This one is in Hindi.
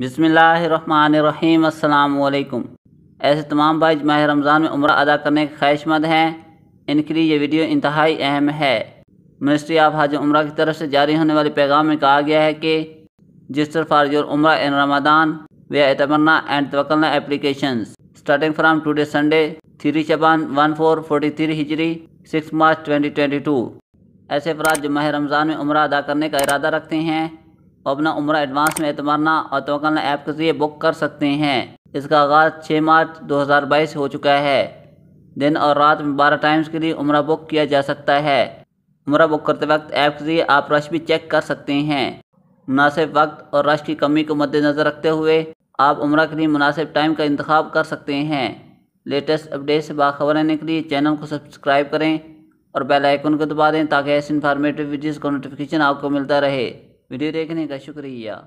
बसमीम् ऐसे तमाम भाई माह रमज़ान में उम्र अदा करने के ख्वाहिशमंद हैं इनके लिए ये वीडियो इंतहाई अहम है मिनिस्ट्री ऑफ हाज उम्र की तरफ से जारी होने वाले पैगाम में कहा गया है कि register for your Umrah in Ramadan via Eatmarna and Tawakkalna application starting from today Sunday three Shaban one four forty three Hijri six March twenty twenty two ऐसे अफराद जो माह रमज़ान में उम्र अदा करने का इरादा रखते हैं और तो अपना उम्र एडवांस में एतमारना और तोकलना ऐप के जरिए बुक कर सकते हैं इसका आगाज़ छः मार्च बाईस हो चुका है दिन और रात में बारह टाइम्स के लिए उम्र बुक किया जा सकता है उम्र बुक करते वक्त ऐप के जरिए आप रश भी चेक कर सकते हैं मुनासिब वक्त और रश की कमी को मद्देनज़र रखते हुए आप उम्र के लिए मुनासिब टाइम का इंतखब कर सकते हैं लेटेस्ट अपडेट से बाखबर रहने के लिए चैनल को सब्सक्राइब करें और बेल आइकन को दबा दें ताकि ऐसे इन्फॉर्मेटिव वीडियोज़ का नोटिफिकेशन आपको मिलता रहे वीडियो देखने का शुक्रिया